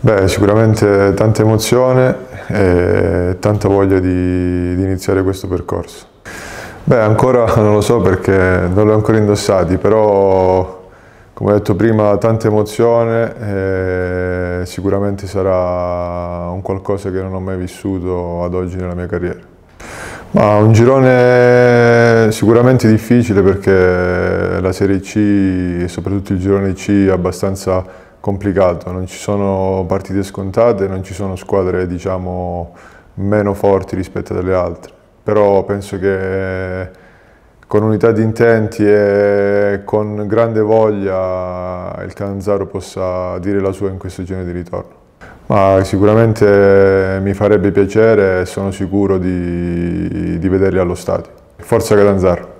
Beh, sicuramente tanta emozione e tanta voglia di, di, iniziare questo percorso. Beh, ancora non lo so perché non l'ho ancora indossati, però come ho detto prima tanta emozione e sicuramente sarà un qualcosa che non ho mai vissuto ad oggi nella mia carriera. Ma un girone sicuramente difficile perché la Serie C e soprattutto il girone C è abbastanza complicato, non ci sono partite scontate, non ci sono squadre diciamo, meno forti rispetto alle altre, però penso che con unità di intenti e con grande voglia il Canzaro possa dire la sua in questo genere di ritorno. Ma sicuramente mi farebbe piacere e sono sicuro di, di vederli allo stadio. Forza Catanzaro!